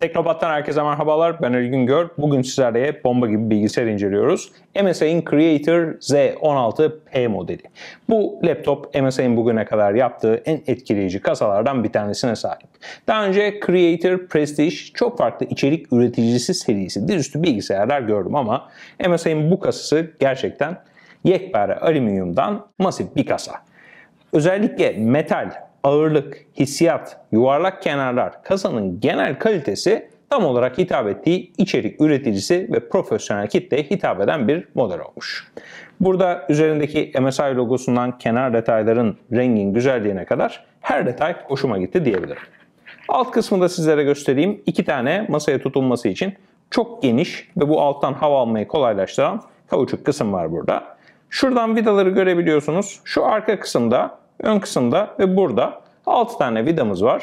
Teknobat'tan herkese merhabalar. Ben Ali Güngör. Bugün sizlerle bomba gibi bilgisayar inceliyoruz. MSI'nin Creator Z16P modeli. Bu laptop MSI'nin bugüne kadar yaptığı en etkileyici kasalardan bir tanesine sahip. Daha önce Creator Prestige çok farklı içerik üreticisi serisi dizüstü bilgisayarlar gördüm ama MSI'nin bu kasası gerçekten yekpare alüminyumdan masif bir kasa. Özellikle metal ağırlık, hissiyat, yuvarlak kenarlar kasanın genel kalitesi tam olarak hitap ettiği içerik üreticisi ve profesyonel kitleye hitap eden bir model olmuş. Burada üzerindeki MSI logosundan kenar detayların rengin güzelliğine kadar her detay hoşuma gitti diyebilirim. Alt kısmında sizlere göstereyim iki tane masaya tutulması için çok geniş ve bu alttan hava almayı kolaylaştıran kauçuk kısım var burada. Şuradan vidaları görebiliyorsunuz. Şu arka kısımda ön kısımda ve burada 6 tane vidamız var.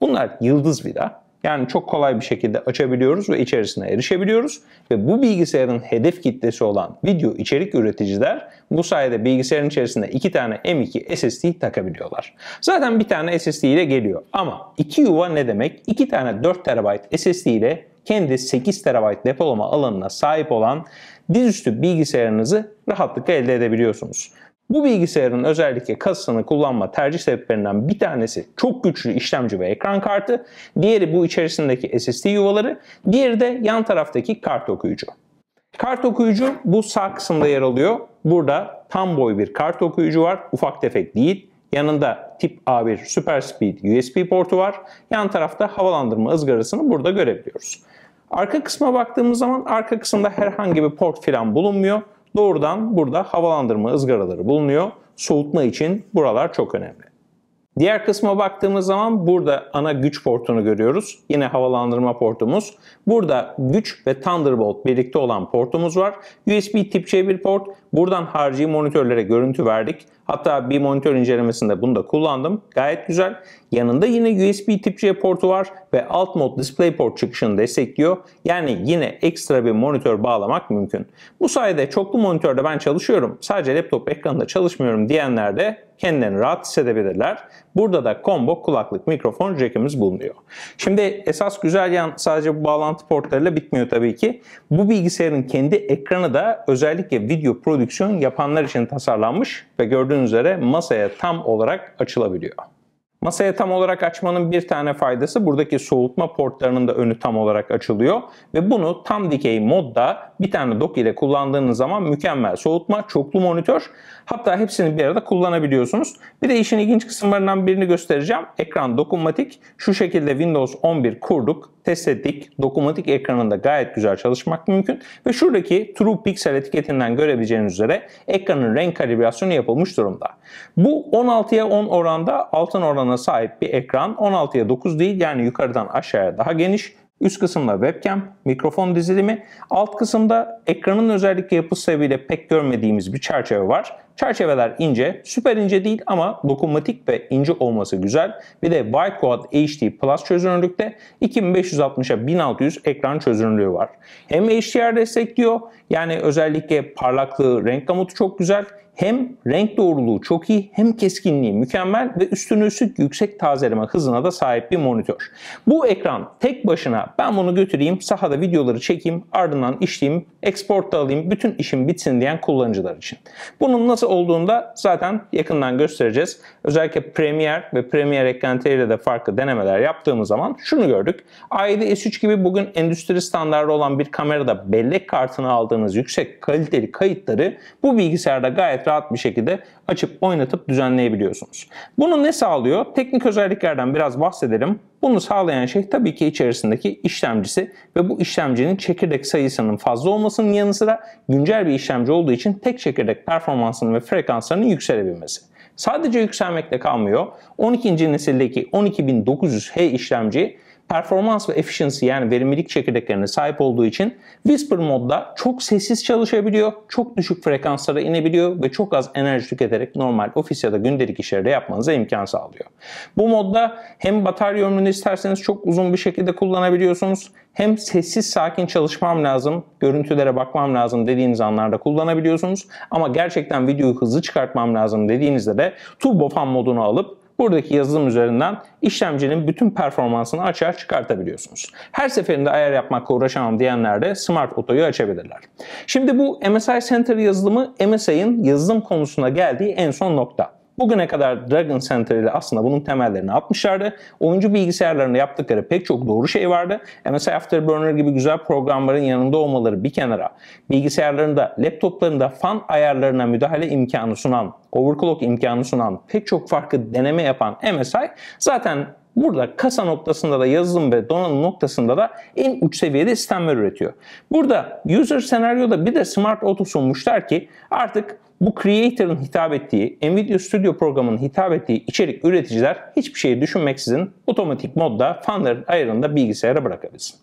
Bunlar yıldız vida. Yani çok kolay bir şekilde açabiliyoruz ve içerisine erişebiliyoruz. Ve bu bilgisayarın hedef kitlesi olan video içerik üreticiler bu sayede bilgisayarın içerisinde iki tane M2 SSD takabiliyorlar. Zaten bir tane SSD ile geliyor ama iki yuva ne demek? İki tane 4 TB SSD ile kendi 8 TB depolama alanına sahip olan dizüstü bilgisayarınızı rahatlıkla elde edebiliyorsunuz. Bu bilgisayarın özellikle kasasını kullanma tercih sebeplerinden bir tanesi çok güçlü işlemci ve ekran kartı, diğeri bu içerisindeki SSD yuvaları, diğeri de yan taraftaki kart okuyucu. Kart okuyucu bu sağ kısımda yer alıyor. Burada tam boy bir kart okuyucu var. Ufak tefek değil. Yanında tip A1 Super Speed USB portu var. Yan tarafta havalandırma ızgarasını burada görebiliyoruz. Arka kısma baktığımız zaman arka kısımda herhangi bir port filan bulunmuyor. Doğrudan burada havalandırma ızgaraları bulunuyor. Soğutma için buralar çok önemli. Diğer kısma baktığımız zaman burada ana güç portunu görüyoruz. Yine havalandırma portumuz. Burada güç ve Thunderbolt birlikte olan portumuz var. USB tip C bir port. Buradan harici monitörlere görüntü verdik. Hatta bir monitör incelemesinde bunu da kullandım. Gayet güzel. Yanında yine USB Tip-C portu var ve alt mod DisplayPort çıkışını destekliyor. Yani yine ekstra bir monitör bağlamak mümkün. Bu sayede çoklu monitörde ben çalışıyorum. Sadece laptop ekranında çalışmıyorum diyenler de kendilerini rahat hissedebilirler. Burada da combo kulaklık mikrofon jackimiz bulunuyor. Şimdi esas güzel yan sadece bu bağlantı portlarıyla bitmiyor tabii ki. Bu bilgisayarın kendi ekranı da özellikle video prodüksiyon yapanlar için tasarlanmış ve gördüğünüz üzere masaya tam olarak açılabiliyor. Masaya tam olarak açmanın bir tane faydası buradaki soğutma portlarının da önü tam olarak açılıyor. Ve bunu tam dikey modda bir tane dok ile kullandığınız zaman mükemmel soğutma, çoklu monitör hatta hepsini bir arada kullanabiliyorsunuz. Bir de işin ilginç kısımlarından birini göstereceğim. Ekran dokunmatik. Şu şekilde Windows 11 kurduk, test ettik. Dokunmatik ekranında gayet güzel çalışmak mümkün. Ve şuradaki True Pixel etiketinden görebileceğiniz üzere ekranın renk kalibrasyonu yapılmış durumda. Bu 16'ya 10 oranda altın oranı alanına sahip bir ekran 16'ya 9 değil yani yukarıdan aşağıya daha geniş. Üst kısımda webcam, mikrofon dizilimi, alt kısımda ekranın özellikle yapı sebebiyle pek görmediğimiz bir çerçeve var. Çerçeveler ince, süper ince değil ama dokunmatik ve ince olması güzel. Bir de Wide Quad HD Plus çözünürlükte 2560'a 1600 ekran çözünürlüğü var. Hem HDR destekliyor yani özellikle parlaklığı, renk gamutu çok güzel hem renk doğruluğu çok iyi hem keskinliği mükemmel ve üstüne üstlük yüksek tazeleme hızına da sahip bir monitör. Bu ekran tek başına ben bunu götüreyim sahada videoları çekeyim ardından işleyeyim export alayım bütün işim bitsin diyen kullanıcılar için. Bunun nasıl olduğunu da zaten yakından göstereceğiz. Özellikle Premiere ve Premiere eklentileriyle de farklı denemeler yaptığımız zaman şunu gördük. a S3 gibi bugün endüstri standartı olan bir kamerada bellek kartını aldığınız yüksek kaliteli kayıtları bu bilgisayarda gayet gayet rahat bir şekilde açıp oynatıp düzenleyebiliyorsunuz. Bunu ne sağlıyor? Teknik özelliklerden biraz bahsedelim. Bunu sağlayan şey tabii ki içerisindeki işlemcisi ve bu işlemcinin çekirdek sayısının fazla olmasının yanı sıra güncel bir işlemci olduğu için tek çekirdek performansının ve frekanslarının yükselebilmesi. Sadece yükselmekle kalmıyor. 12. nesildeki 12900H işlemci performans ve efficiency yani verimlilik çekirdeklerine sahip olduğu için whisper modda çok sessiz çalışabiliyor, çok düşük frekanslara inebiliyor ve çok az enerji tüketerek normal ofis ya da gündelik işleri de yapmanıza imkan sağlıyor. Bu modda hem batarya ömrünü isterseniz çok uzun bir şekilde kullanabiliyorsunuz hem sessiz sakin çalışmam lazım, görüntülere bakmam lazım dediğiniz anlarda kullanabiliyorsunuz. Ama gerçekten videoyu hızlı çıkartmam lazım dediğinizde de Turbo Fan modunu alıp buradaki yazılım üzerinden işlemcinin bütün performansını açığa çıkartabiliyorsunuz. Her seferinde ayar yapmakla uğraşamam diyenler de Smart Auto'yu açabilirler. Şimdi bu MSI Center yazılımı MSI'nin yazılım konusuna geldiği en son nokta. Bugüne kadar Dragon Center ile aslında bunun temellerini atmışlardı. Oyuncu bilgisayarlarında yaptıkları pek çok doğru şey vardı. E MSI Afterburner gibi güzel programların yanında olmaları bir kenara, bilgisayarlarında, laptoplarında fan ayarlarına müdahale imkanı sunan, overclock imkanı sunan, pek çok farklı deneme yapan MSI zaten Burada kasa noktasında da yazılım ve donanım noktasında da en uç seviyede sistemler üretiyor. Burada user senaryoda bir de smart auto sunmuşlar ki artık bu Creator'ın hitap ettiği, Nvidia Studio programının hitap ettiği içerik üreticiler hiçbir şeyi düşünmeksizin otomatik modda fanların ayarında bilgisayara bırakabilirsin.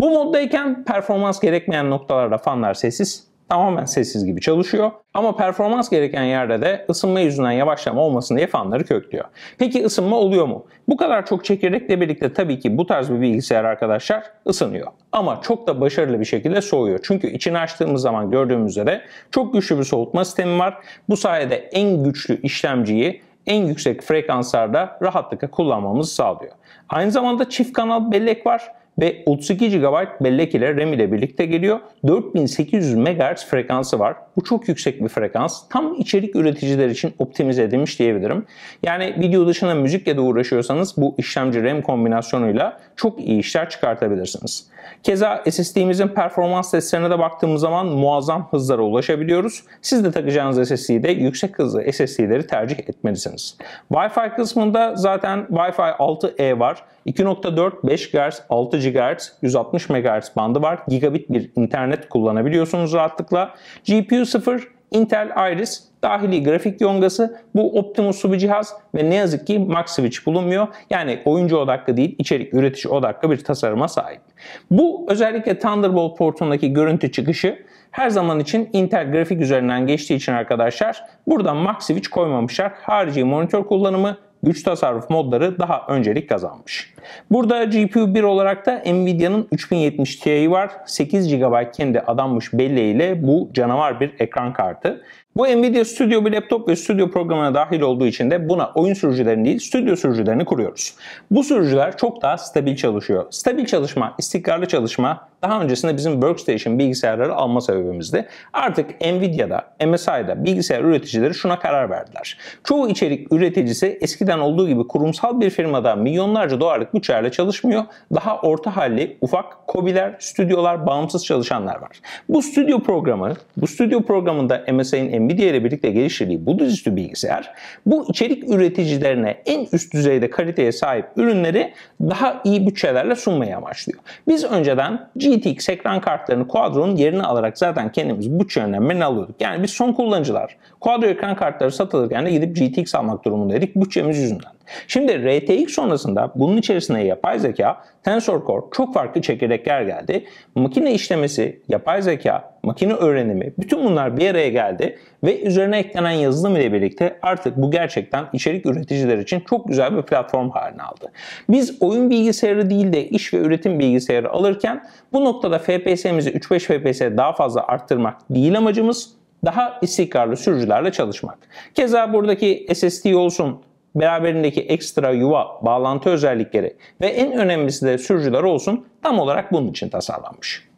Bu moddayken performans gerekmeyen noktalarda fanlar sessiz, tamamen sessiz gibi çalışıyor. Ama performans gereken yerde de ısınma yüzünden yavaşlama olmasın diye fanları köklüyor. Peki ısınma oluyor mu? Bu kadar çok çekirdekle birlikte tabii ki bu tarz bir bilgisayar arkadaşlar ısınıyor. Ama çok da başarılı bir şekilde soğuyor. Çünkü içini açtığımız zaman gördüğümüz üzere çok güçlü bir soğutma sistemi var. Bu sayede en güçlü işlemciyi en yüksek frekanslarda rahatlıkla kullanmamızı sağlıyor. Aynı zamanda çift kanal bellek var ve 32 GB bellek ile RAM ile birlikte geliyor. 4800 MHz frekansı var. Bu çok yüksek bir frekans. Tam içerik üreticiler için optimize edilmiş diyebilirim. Yani video dışında müzikle de uğraşıyorsanız bu işlemci RAM kombinasyonuyla çok iyi işler çıkartabilirsiniz. Keza SSD'mizin performans testlerine de baktığımız zaman muazzam hızlara ulaşabiliyoruz. Siz de takacağınız SSD'de yüksek hızlı SSD'leri tercih etmelisiniz. Wi-Fi kısmında zaten Wi-Fi 6E var. 2.4 5 GHz 6 GHz, 160 MHz bandı var. Gigabit bir internet kullanabiliyorsunuz rahatlıkla. GPU 0, Intel Iris dahili grafik yongası bu Optimus'lu bir cihaz ve ne yazık ki Max Switch bulunmuyor. Yani oyuncu odaklı değil içerik üretici odaklı bir tasarıma sahip. Bu özellikle Thunderbolt portundaki görüntü çıkışı her zaman için Intel grafik üzerinden geçtiği için arkadaşlar buradan Max Switch koymamışlar. Harici monitör kullanımı güç tasarruf modları daha öncelik kazanmış. Burada GPU 1 olarak da Nvidia'nın 3070 Ti var. 8 GB kendi adammış belleğiyle bu canavar bir ekran kartı. Bu Nvidia Studio bir laptop ve Studio programına dahil olduğu için de buna oyun sürücülerini değil, Studio sürücülerini kuruyoruz. Bu sürücüler çok daha stabil çalışıyor. Stabil çalışma, istikrarlı çalışma daha öncesinde bizim Workstation bilgisayarları alma sebebimizdi. Artık Nvidia'da, MSI'da bilgisayar üreticileri şuna karar verdiler. Çoğu içerik üreticisi eskiden olduğu gibi kurumsal bir firmada milyonlarca dolarlık bütçelerle çalışmıyor. Daha orta halli, ufak kobiler, stüdyolar, bağımsız çalışanlar var. Bu stüdyo programı, bu stüdyo programında MSI'nin bilgisayarın bir diğeri birlikte geliştirdiği bu dizüstü bilgisayar bu içerik üreticilerine en üst düzeyde kaliteye sahip ürünleri daha iyi bütçelerle sunmayı amaçlıyor. Biz önceden GTX ekran kartlarını Quadro'nun yerine alarak zaten kendimiz bütçelerinden birini alıyorduk. Yani biz son kullanıcılar Quadro ekran kartları satılırken de gidip GTX almak durumundaydık bütçemiz yüzünden. Şimdi RTX sonrasında bunun içerisinde yapay zeka, Tensor Core çok farklı çekirdekler geldi. Makine işlemesi, yapay zeka, makine öğrenimi bütün bunlar bir araya geldi ve üzerine eklenen yazılım ile birlikte artık bu gerçekten içerik üreticiler için çok güzel bir platform haline aldı. Biz oyun bilgisayarı değil de iş ve üretim bilgisayarı alırken bu noktada FPS'mizi 3-5 FPS daha fazla arttırmak değil amacımız daha istikrarlı sürücülerle çalışmak. Keza buradaki SSD olsun, beraberindeki ekstra yuva bağlantı özellikleri ve en önemlisi de sürücüler olsun tam olarak bunun için tasarlanmış.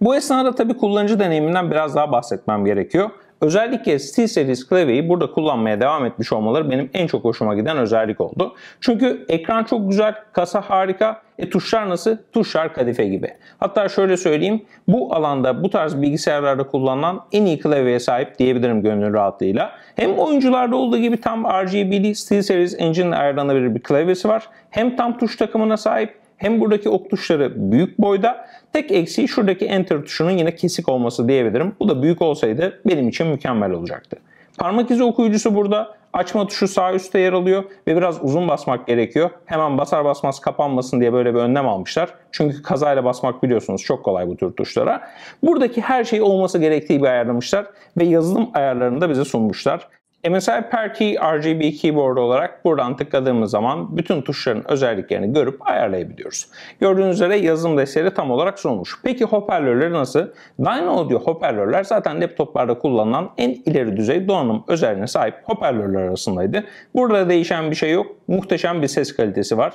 Bu esnada tabi kullanıcı deneyiminden biraz daha bahsetmem gerekiyor. Özellikle SteelSeries klavyeyi burada kullanmaya devam etmiş olmaları benim en çok hoşuma giden özellik oldu. Çünkü ekran çok güzel, kasa harika, e tuşlar nasıl? Tuşlar kadife gibi. Hatta şöyle söyleyeyim, bu alanda bu tarz bilgisayarlarda kullanılan en iyi klavyeye sahip diyebilirim gönül rahatlığıyla. Hem oyuncularda olduğu gibi tam RGB'li SteelSeries Engine'in ayarlanabilir bir klavyesi var. Hem tam tuş takımına sahip hem buradaki ok tuşları büyük boyda. Tek eksiği şuradaki enter tuşunun yine kesik olması diyebilirim. Bu da büyük olsaydı benim için mükemmel olacaktı. Parmak izi okuyucusu burada. Açma tuşu sağ üstte yer alıyor ve biraz uzun basmak gerekiyor. Hemen basar basmaz kapanmasın diye böyle bir önlem almışlar. Çünkü kazayla basmak biliyorsunuz çok kolay bu tür tuşlara. Buradaki her şey olması gerektiği bir ayarlamışlar ve yazılım ayarlarını da bize sunmuşlar. E MSI Perkey RGB Keyboard olarak buradan tıkladığımız zaman bütün tuşların özelliklerini görüp ayarlayabiliyoruz. Gördüğünüz üzere yazılım desteği tam olarak sunulmuş. Peki hoparlörleri nasıl? Dyno Audio hoparlörler zaten laptoplarda kullanılan en ileri düzey donanım özelliğine sahip hoparlörler arasındaydı. Burada değişen bir şey yok. Muhteşem bir ses kalitesi var.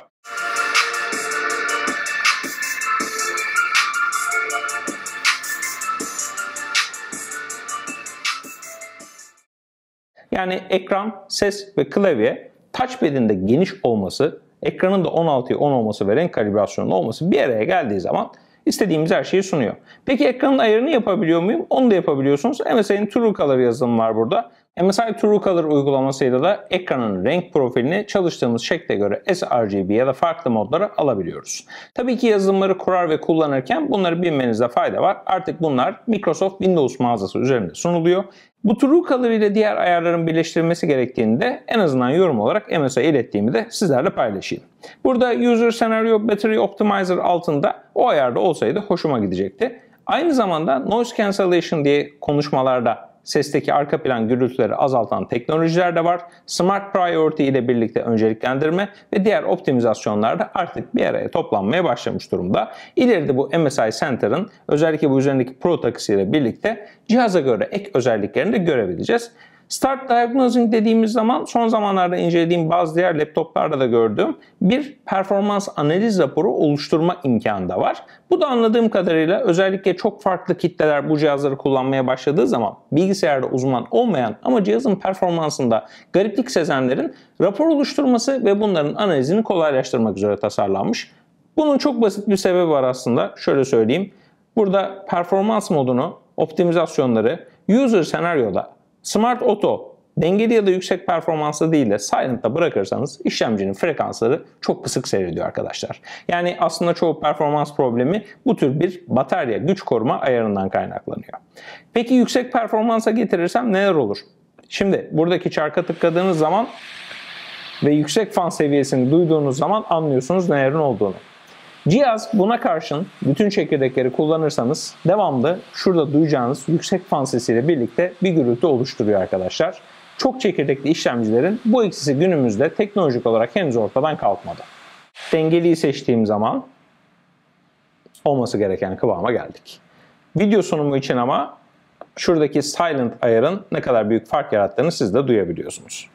Yani ekran, ses ve klavye touchpad'in de geniş olması, ekranın da 16'ya 10 olması ve renk kalibrasyonunda olması bir araya geldiği zaman istediğimiz her şeyi sunuyor. Peki ekranın ayarını yapabiliyor muyum? Onu da yapabiliyorsunuz. MSI'nin True Color yazılımı var burada. E, MSI True Color uygulamasıyla da ekranın renk profilini çalıştığımız şekle göre sRGB ya da farklı modlara alabiliyoruz. Tabii ki yazılımları kurar ve kullanırken bunları bilmenizde fayda var. Artık bunlar Microsoft Windows mağazası üzerinde sunuluyor. Bu True Color ile diğer ayarların birleştirilmesi gerektiğinde en azından yorum olarak MSI'ye ilettiğimi de sizlerle paylaşayım. Burada User Scenario Battery Optimizer altında o ayarda olsaydı hoşuma gidecekti. Aynı zamanda Noise Cancellation diye konuşmalarda sesteki arka plan gürültüleri azaltan teknolojiler de var. Smart Priority ile birlikte önceliklendirme ve diğer optimizasyonlar da artık bir araya toplanmaya başlamış durumda. İleride bu MSI Center'ın özellikle bu üzerindeki Pro takısı ile birlikte cihaza göre ek özelliklerini de görebileceğiz. Start Diagnosing dediğimiz zaman son zamanlarda incelediğim bazı diğer laptoplarda da gördüğüm bir performans analiz raporu oluşturma imkanı da var. Bu da anladığım kadarıyla özellikle çok farklı kitleler bu cihazları kullanmaya başladığı zaman bilgisayarda uzman olmayan ama cihazın performansında gariplik sezenlerin rapor oluşturması ve bunların analizini kolaylaştırmak üzere tasarlanmış. Bunun çok basit bir sebebi var aslında. Şöyle söyleyeyim. Burada performans modunu, optimizasyonları, user senaryoda Smart Auto dengeli ya da yüksek performanslı değil de silent'ta bırakırsanız işlemcinin frekansları çok kısık seyrediyor arkadaşlar. Yani aslında çoğu performans problemi bu tür bir batarya güç koruma ayarından kaynaklanıyor. Peki yüksek performansa getirirsem neler olur? Şimdi buradaki çarka tıkladığınız zaman ve yüksek fan seviyesini duyduğunuz zaman anlıyorsunuz nelerin olduğunu. Cihaz buna karşın bütün çekirdekleri kullanırsanız devamlı şurada duyacağınız yüksek fan sesiyle birlikte bir gürültü oluşturuyor arkadaşlar. Çok çekirdekli işlemcilerin bu ikisi günümüzde teknolojik olarak henüz ortadan kalkmadı. Dengeliyi seçtiğim zaman olması gereken kıvama geldik. Video sunumu için ama şuradaki silent ayarın ne kadar büyük fark yarattığını siz de duyabiliyorsunuz.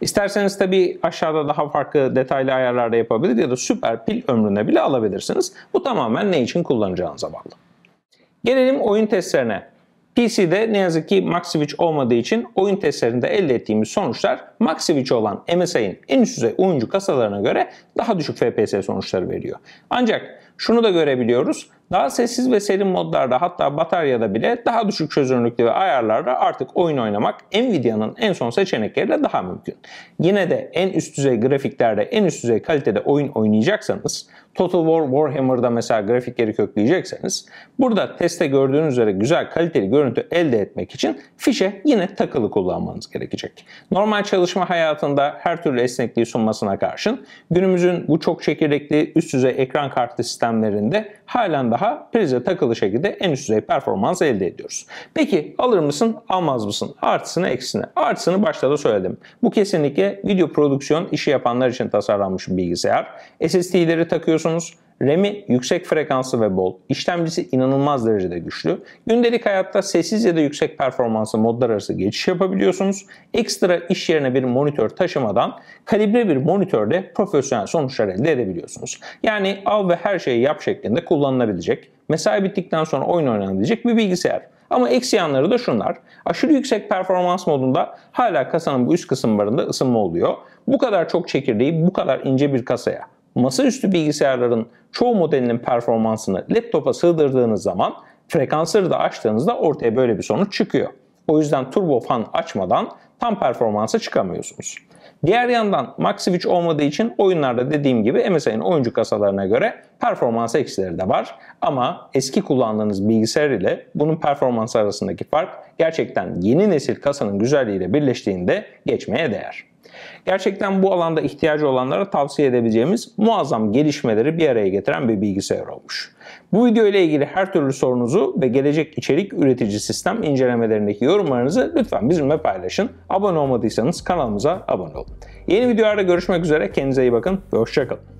İsterseniz tabi aşağıda daha farklı detaylı ayarlarda yapabilir ya da süper pil ömrüne bile alabilirsiniz. Bu tamamen ne için kullanacağınıza bağlı. Gelelim oyun testlerine. PC'de ne yazık ki MaxSwitch olmadığı için oyun testlerinde elde ettiğimiz sonuçlar MaxSwitch olan MSI'nin en üst düzey oyuncu kasalarına göre daha düşük FPS sonuçları veriyor. Ancak şunu da görebiliyoruz. Daha sessiz ve serin modlarda hatta bataryada bile daha düşük çözünürlüklü ve ayarlarda artık oyun oynamak Nvidia'nın en son seçenekleriyle daha mümkün. Yine de en üst düzey grafiklerde en üst düzey kalitede oyun oynayacaksanız Total War Warhammer'da mesela grafikleri kökleyecekseniz burada teste gördüğünüz üzere güzel kaliteli görüntü elde etmek için fişe yine takılı kullanmanız gerekecek. Normal çalışma hayatında her türlü esnekliği sunmasına karşın günümüzün bu çok çekirdekli üst düzey ekran kartı kartlı sistemlerinde halen daha prize takılı şekilde en üst düzey performans elde ediyoruz. Peki alır mısın almaz mısın? Artısını eksisini. Artısını başta da söyledim. Bu kesinlikle video prodüksiyon işi yapanlar için tasarlanmış bir bilgisayar. SSD'leri takıyorsunuz. RAM'i yüksek frekanslı ve bol, işlemcisi inanılmaz derecede güçlü. Gündelik hayatta sessiz ya da yüksek performanslı modlar arası geçiş yapabiliyorsunuz. Ekstra iş yerine bir monitör taşımadan kalibre bir monitörde profesyonel sonuçlar elde edebiliyorsunuz. Yani al ve her şeyi yap şeklinde kullanılabilecek, mesai bittikten sonra oyun oynanabilecek bir bilgisayar. Ama eksi yanları da şunlar. Aşırı yüksek performans modunda hala kasanın bu üst kısımlarında ısınma oluyor. Bu kadar çok çekirdeği bu kadar ince bir kasaya masaüstü bilgisayarların çoğu modelinin performansını laptopa sığdırdığınız zaman frekansları da açtığınızda ortaya böyle bir sonuç çıkıyor. O yüzden turbo fan açmadan tam performansa çıkamıyorsunuz. Diğer yandan Maxwitch olmadığı için oyunlarda dediğim gibi MSI'nin oyuncu kasalarına göre performans eksileri de var. Ama eski kullandığınız bilgisayar ile bunun performansı arasındaki fark gerçekten yeni nesil kasanın güzelliğiyle birleştiğinde geçmeye değer. Gerçekten bu alanda ihtiyacı olanlara tavsiye edebileceğimiz muazzam gelişmeleri bir araya getiren bir bilgisayar olmuş. Bu video ile ilgili her türlü sorunuzu ve gelecek içerik üretici sistem incelemelerindeki yorumlarınızı lütfen bizimle paylaşın. Abone olmadıysanız kanalımıza abone olun. Yeni videolarda görüşmek üzere. Kendinize iyi bakın ve hoşçakalın.